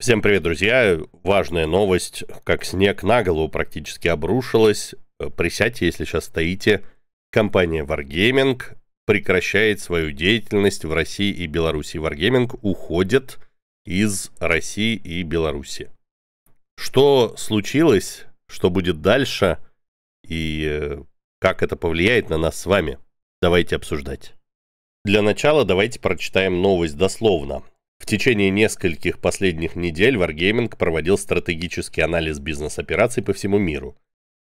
Всем привет, друзья! Важная новость, как снег на голову практически обрушилась. Э, присядьте, если сейчас стоите. Компания Wargaming прекращает свою деятельность в России и Беларуси. Wargaming уходит из России и Беларуси. Что случилось, что будет дальше и э, как это повлияет на нас с вами, давайте обсуждать. Для начала давайте прочитаем новость дословно. В течение нескольких последних недель Wargaming проводил стратегический анализ бизнес-операций по всему миру.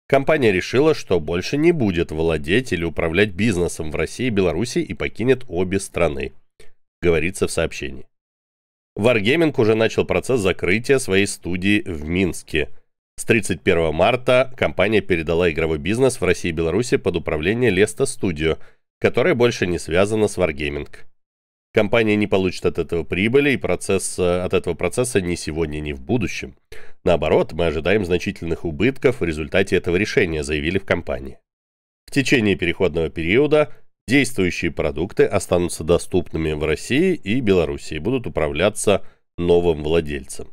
Компания решила, что больше не будет владеть или управлять бизнесом в России и Беларуси и покинет обе страны, говорится в сообщении. Wargaming уже начал процесс закрытия своей студии в Минске. С 31 марта компания передала игровой бизнес в России и Беларуси под управление Леста Студио, которая больше не связана с Wargaming. Компания не получит от этого прибыли, и процесс, э, от этого процесса ни сегодня, ни в будущем. Наоборот, мы ожидаем значительных убытков в результате этого решения, заявили в компании. В течение переходного периода действующие продукты останутся доступными в России и Беларуси и будут управляться новым владельцем.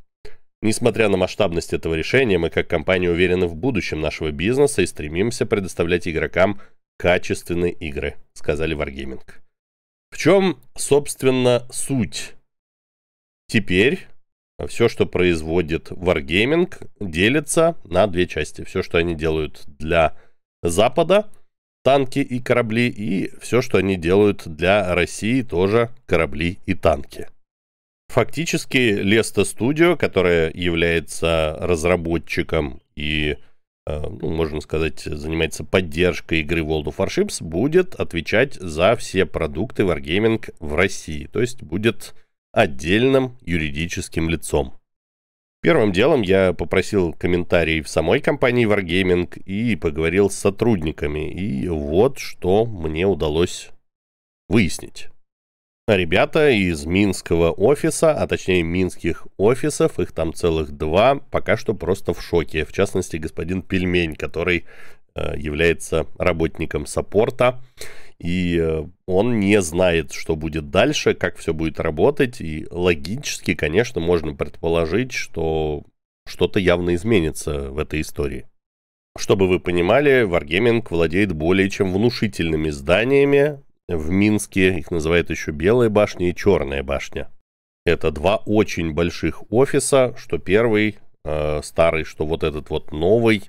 Несмотря на масштабность этого решения, мы как компания уверены в будущем нашего бизнеса и стремимся предоставлять игрокам качественные игры, сказали Wargaming. В чем, собственно, суть? Теперь все, что производит Wargaming, делится на две части. Все, что они делают для Запада, танки и корабли, и все, что они делают для России, тоже корабли и танки. Фактически Леста Студио, которая является разработчиком и Э, ну, можно сказать, занимается поддержкой игры World of Warships, будет отвечать за все продукты Wargaming в России. То есть будет отдельным юридическим лицом. Первым делом я попросил комментарий в самой компании Wargaming и поговорил с сотрудниками. И вот что мне удалось выяснить. Ребята из минского офиса, а точнее минских офисов, их там целых два, пока что просто в шоке. В частности, господин Пельмень, который э, является работником саппорта, и э, он не знает, что будет дальше, как все будет работать, и логически, конечно, можно предположить, что что-то явно изменится в этой истории. Чтобы вы понимали, Wargaming владеет более чем внушительными зданиями, в Минске их называют еще Белая башня и Черная башня. Это два очень больших офиса, что первый э, старый, что вот этот вот новый.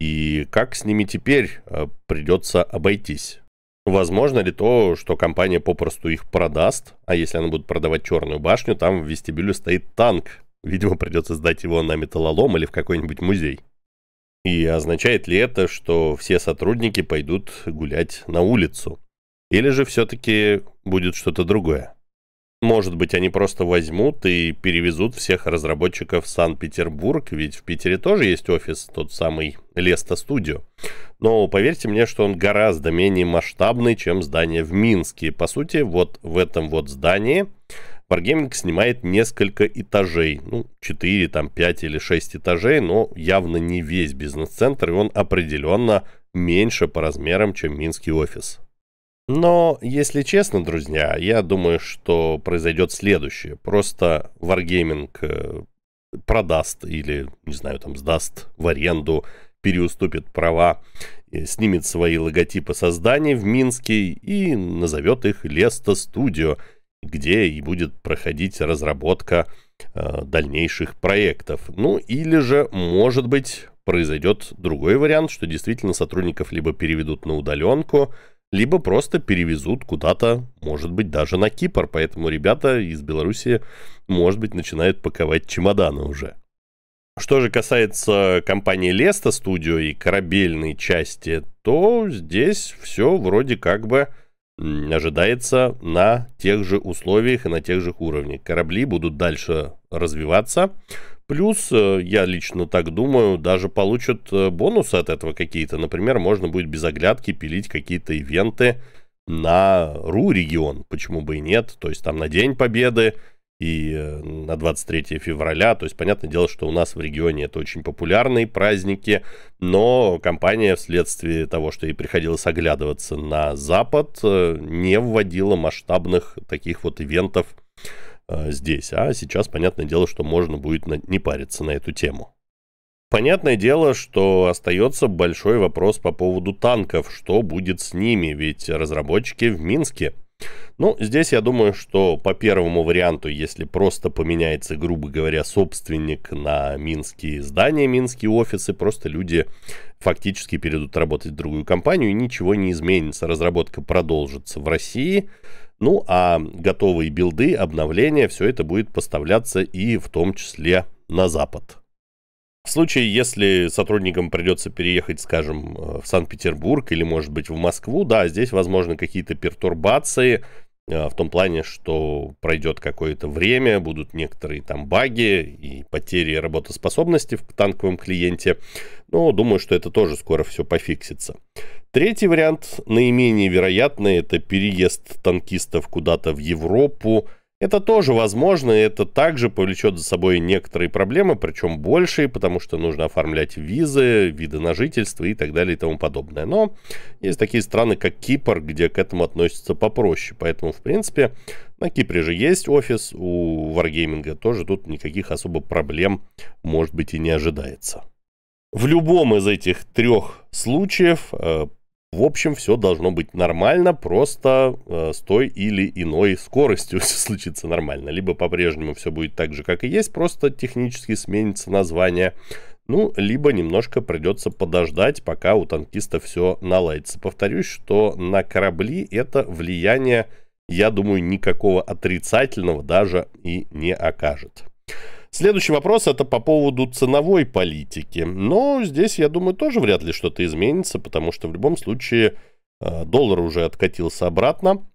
И как с ними теперь э, придется обойтись? Возможно ли то, что компания попросту их продаст, а если она будет продавать Черную башню, там в вестибюле стоит танк. Видимо, придется сдать его на металлолом или в какой-нибудь музей. И означает ли это, что все сотрудники пойдут гулять на улицу? Или же все-таки будет что-то другое? Может быть, они просто возьмут и перевезут всех разработчиков в Санкт-Петербург, ведь в Питере тоже есть офис, тот самый Леста Студио. Но поверьте мне, что он гораздо менее масштабный, чем здание в Минске. По сути, вот в этом вот здании Wargaming снимает несколько этажей, ну, 4, там, 5 или 6 этажей, но явно не весь бизнес-центр, и он определенно меньше по размерам, чем минский офис. Но, если честно, друзья, я думаю, что произойдет следующее. Просто Wargaming э, продаст или, не знаю, там сдаст в аренду, переуступит права, э, снимет свои логотипы созданий в Минске и назовет их Леста Студио, где и будет проходить разработка э, дальнейших проектов. Ну или же, может быть, произойдет другой вариант, что действительно сотрудников либо переведут на удаленку, либо просто перевезут куда-то, может быть, даже на Кипр. Поэтому ребята из Беларуси, может быть, начинают паковать чемоданы уже. Что же касается компании Леста Студио и корабельной части, то здесь все вроде как бы ожидается на тех же условиях и на тех же уровнях. Корабли будут дальше развиваться. Плюс, э, я лично так думаю, даже получат э, бонусы от этого какие-то. Например, можно будет без оглядки пилить какие-то ивенты на РУ регион, почему бы и нет. То есть там на День Победы и э, на 23 февраля. То есть, понятное дело, что у нас в регионе это очень популярные праздники, но компания вследствие того, что ей приходилось оглядываться на Запад, не вводила масштабных таких вот ивентов Э, здесь. А сейчас, понятное дело, что можно будет на, не париться на эту тему. Понятное дело, что остается большой вопрос по поводу танков. Что будет с ними? Ведь разработчики в Минске. Ну, здесь я думаю, что по первому варианту, если просто поменяется, грубо говоря, собственник на минские здания, минские офисы, просто люди фактически перейдут работать в другую компанию, и ничего не изменится. Разработка продолжится в России, ну а готовые билды, обновления, все это будет поставляться и в том числе на Запад. В случае, если сотрудникам придется переехать, скажем, э, в Санкт-Петербург или, может быть, в Москву, да, здесь возможны какие-то пертурбации, а, в том плане, что пройдет какое-то время, будут некоторые там баги и потери работоспособности в танковом клиенте. Но думаю, что это тоже скоро все пофиксится. Третий вариант, наименее вероятный, это переезд танкистов куда-то в Европу, это тоже возможно, и это также повлечет за собой некоторые проблемы, причем большие, потому что нужно оформлять визы, виды на жительство и так далее и тому подобное. Но есть такие страны, как Кипр, где к этому относятся попроще. Поэтому, в принципе, на Кипре же есть офис, у Wargaming тоже тут никаких особо проблем, может быть, и не ожидается. В любом из этих трех случаев э, в общем, все должно быть нормально, просто э, с той или иной скоростью все случится нормально. Либо по-прежнему все будет так же, как и есть, просто технически сменится название. Ну, либо немножко придется подождать, пока у танкиста все наладится. Повторюсь, что на корабли это влияние, я думаю, никакого отрицательного даже и не окажет. Следующий вопрос это по поводу ценовой политики. Но здесь, я думаю, тоже вряд ли что-то изменится, потому что в любом случае э, доллар уже откатился обратно.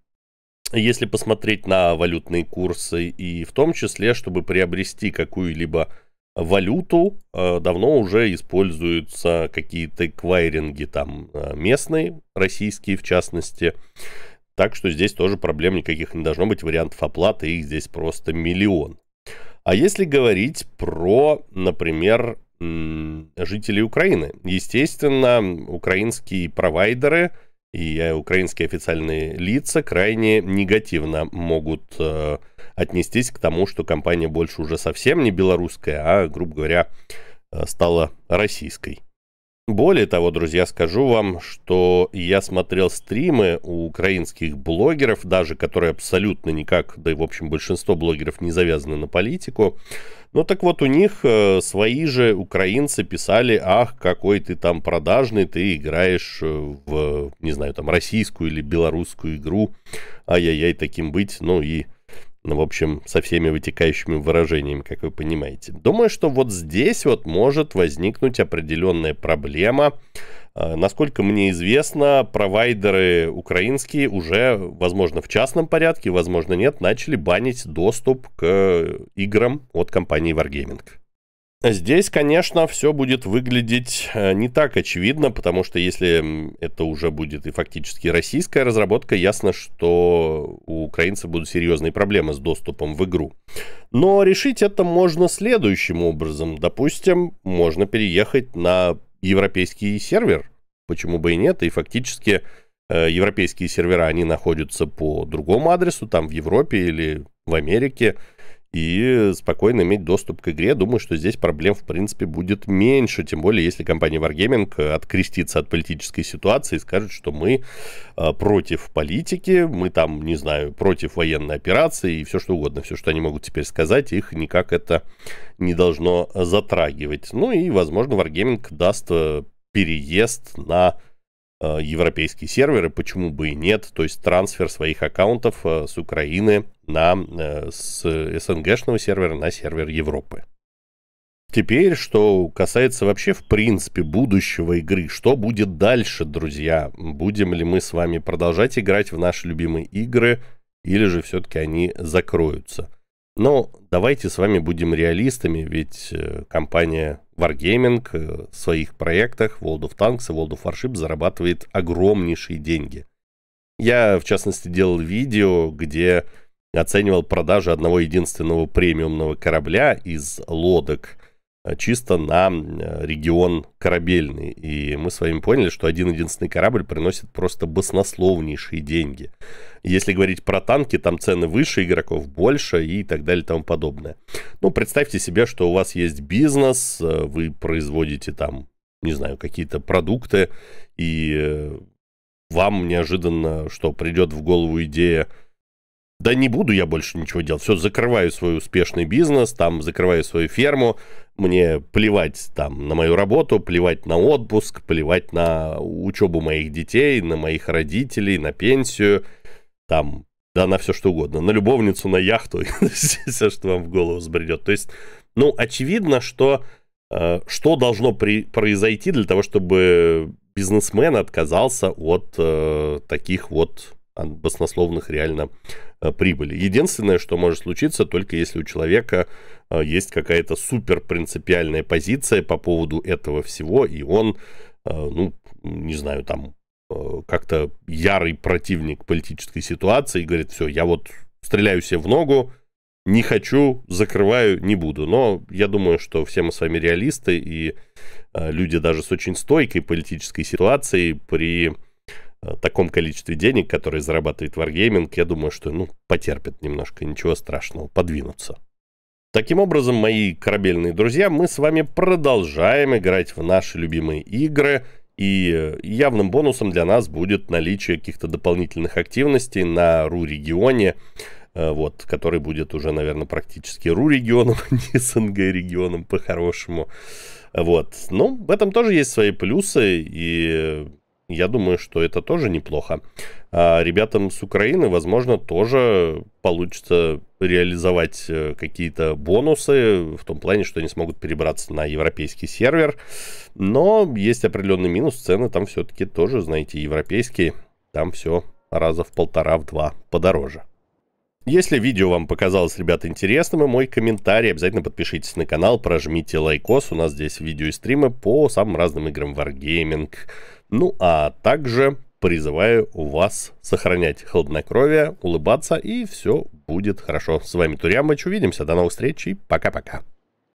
Если посмотреть на валютные курсы и в том числе, чтобы приобрести какую-либо валюту, э, давно уже используются какие-то эквайринги там э, местные, российские в частности. Так что здесь тоже проблем никаких не должно быть, вариантов оплаты их здесь просто миллион. А если говорить про, например, жителей Украины, естественно, украинские провайдеры и украинские официальные лица крайне негативно могут э, отнестись к тому, что компания больше уже совсем не белорусская, а, грубо говоря, э, стала российской. Более того, друзья, скажу вам, что я смотрел стримы у украинских блогеров, даже которые абсолютно никак, да и в общем большинство блогеров не завязаны на политику. Ну так вот, у них э, свои же украинцы писали, ах, какой ты там продажный, ты играешь э, в, не знаю, там российскую или белорусскую игру, ай-яй-яй, таким быть, ну и ну, в общем, со всеми вытекающими выражениями, как вы понимаете. Думаю, что вот здесь вот может возникнуть определенная проблема. А, насколько мне известно, провайдеры украинские уже, возможно, в частном порядке, возможно, нет, начали банить доступ к играм от компании Wargaming. Здесь, конечно, все будет выглядеть э, не так очевидно, потому что если это уже будет и фактически российская разработка, ясно, что у украинцы будут серьезные проблемы с доступом в игру. Но решить это можно следующим образом. Допустим, можно переехать на европейский сервер. Почему бы и нет? И фактически э, европейские сервера, они находятся по другому адресу, там в Европе или в Америке и спокойно иметь доступ к игре. Думаю, что здесь проблем, в принципе, будет меньше, тем более, если компания Wargaming э, открестится от политической ситуации и скажет, что мы э, против политики, мы там, не знаю, против военной операции и все что угодно, все, что они могут теперь сказать, их никак это не должно затрагивать. Ну и, возможно, Wargaming даст э, переезд на Э, европейские серверы, почему бы и нет, то есть трансфер своих аккаунтов э, с Украины на э, с СНГшного сервера на сервер Европы. Теперь, что касается вообще в принципе будущего игры, что будет дальше, друзья? Будем ли мы с вами продолжать играть в наши любимые игры или же все-таки они закроются? Но давайте с вами будем реалистами, ведь э, компания Wargaming э, в своих проектах World of Tanks и World of Warships зарабатывает огромнейшие деньги. Я, в частности, делал видео, где оценивал продажи одного единственного премиумного корабля из лодок – Э, чисто на э, регион корабельный. И мы с вами поняли, что один-единственный корабль приносит просто баснословнейшие деньги. Если говорить про танки, там цены выше, игроков больше и так далее и тому подобное. Ну, представьте себе, что у вас есть бизнес, э, вы производите там, не знаю, какие-то продукты, и вам неожиданно, что придет в голову идея да не буду я больше ничего делать, все, закрываю свой успешный бизнес, там, закрываю свою ферму, мне плевать там на мою работу, плевать на отпуск, плевать на учебу моих детей, на моих родителей, на пенсию, там, да, на все что угодно, на любовницу, на яхту, все, что вам в голову сбредет. То есть, ну, очевидно, что э, что должно при, произойти для того, чтобы бизнесмен отказался от э, таких вот от баснословных реально э, прибыли. Единственное, что может случиться, только если у человека э, есть какая-то супер принципиальная позиция по поводу этого всего, и он, э, ну, не знаю, там как-то ярый противник политической ситуации и говорит, все, я вот стреляю себе в ногу, не хочу, закрываю, не буду. Но я думаю, что все мы с вами реалисты, и люди даже с очень стойкой политической ситуацией при Э, таком количестве денег, которые зарабатывает Wargaming, я думаю, что ну, потерпит немножко, ничего страшного, подвинутся. Таким образом, мои корабельные друзья, мы с вами продолжаем играть в наши любимые игры, и э, явным бонусом для нас будет наличие каких-то дополнительных активностей на РУ-регионе, э, вот, который будет уже, наверное, практически РУ-регионом, а не СНГ-регионом по-хорошему. Вот. Ну, в этом тоже есть свои плюсы, и я думаю, что это тоже неплохо. А ребятам с Украины, возможно, тоже получится реализовать э, какие-то бонусы в том плане, что они смогут перебраться на европейский сервер. Но есть определенный минус, цены там все-таки тоже, знаете, европейские. Там все раза в полтора, в два подороже. Если видео вам показалось, ребята, интересным, и мой комментарий, обязательно подпишитесь на канал, прожмите лайкос, у нас здесь видео и стримы по самым разным играм Wargaming. Ну а также призываю вас сохранять хладнокровие, улыбаться, и все будет хорошо. С вами Турямыч, увидимся, до новых встреч и пока-пока.